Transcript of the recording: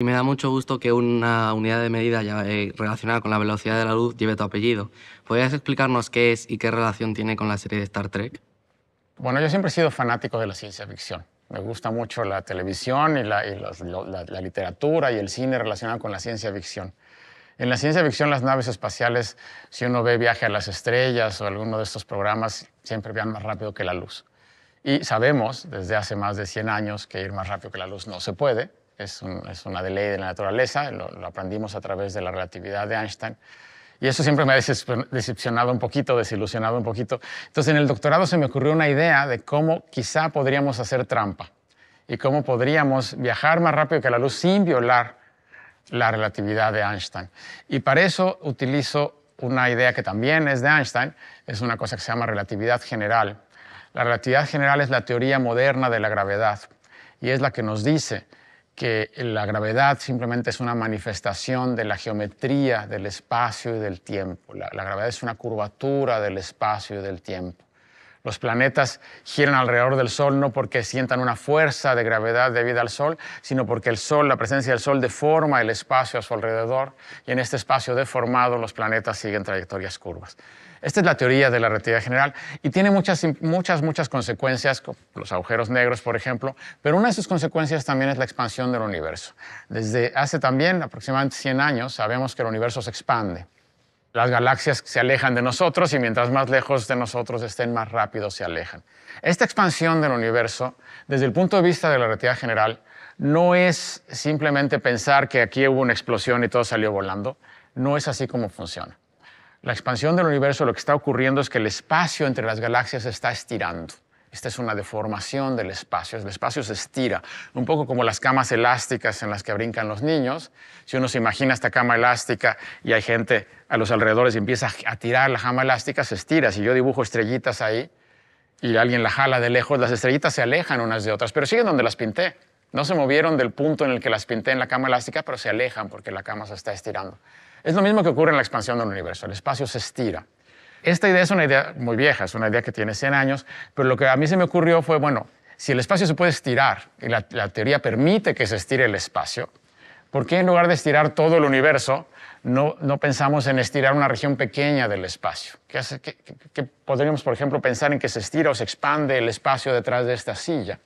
Y me da mucho gusto que una unidad de medida eh, relacionada con la velocidad de la luz lleve tu apellido. ¿Podrías explicarnos qué es y qué relación tiene con la serie de Star Trek? Bueno, yo siempre he sido fanático de la ciencia ficción. Me gusta mucho la televisión y la, literatura y el cine relacionado con la ciencia ficción. En la ciencia ficción, las naves espaciales, si uno ve Viaje a las Estrellas o alguno de estos programas, siempre van más rápido que la luz. Y sabemos desde hace más de 100 años que ir más rápido que la luz no se puede, es, una de ley de la naturaleza, lo, aprendimos a través de la relatividad de Einstein. Y eso siempre me ha decepcionado un poquito, desilusionado un poquito. Entonces, en el doctorado se me ocurrió una idea de cómo quizá podríamos hacer trampa y cómo podríamos viajar más rápido que la luz sin violar la relatividad de Einstein. Y para eso utilizo una idea que también es de Einstein, es una cosa que se llama relatividad general. La relatividad general es la teoría moderna de la gravedad y es la que nos dice que la gravedad simplemente es una manifestación de la geometría del espacio y del tiempo. La, gravedad es una curvatura del espacio y del tiempo. Los planetas giran alrededor del Sol no porque sientan una fuerza de gravedad debido al Sol, sino porque el Sol, la presencia del Sol deforma el espacio a su alrededor y en este espacio deformado los planetas siguen trayectorias curvas. Esta es la teoría de la relatividad general y tiene muchas, muchas, muchas consecuencias, los agujeros negros, por ejemplo, pero una de sus consecuencias también es la expansión del universo. Desde hace también aproximadamente 100 años sabemos que el universo se expande. Las galaxias se alejan de nosotros y mientras más lejos de nosotros estén, más rápido se alejan. Esta expansión del universo, desde el punto de vista de la relatividad general, no es simplemente pensar que aquí hubo una explosión y todo salió volando. No es así como funciona. La expansión del universo lo que está ocurriendo es que el espacio entre las galaxias se está estirando. Esta es una deformación del espacio. El espacio se estira, un poco como las camas elásticas en las que brincan los niños. Si uno se imagina esta cama elástica y hay gente a los alrededores y empieza a tirar la cama elástica, se estira. Si yo dibujo estrellitas ahí y alguien la jala de lejos, las estrellitas se alejan unas de otras, pero siguen donde las pinté. No se movieron del punto en el que las pinté en la cama elástica, pero se alejan porque la cama se está estirando. Es lo mismo que ocurre en la expansión del universo. El espacio se estira. Esta idea es una idea muy vieja, es una idea que tiene 100 años, pero lo que a mí se me ocurrió fue, bueno, si el espacio se puede estirar y la, teoría permite que se estire el espacio, ¿por qué en lugar de estirar todo el universo, no, no pensamos en estirar una región pequeña del espacio? ¿Qué, qué, podríamos, por ejemplo, pensar en que se estira o se expande el espacio detrás de esta silla?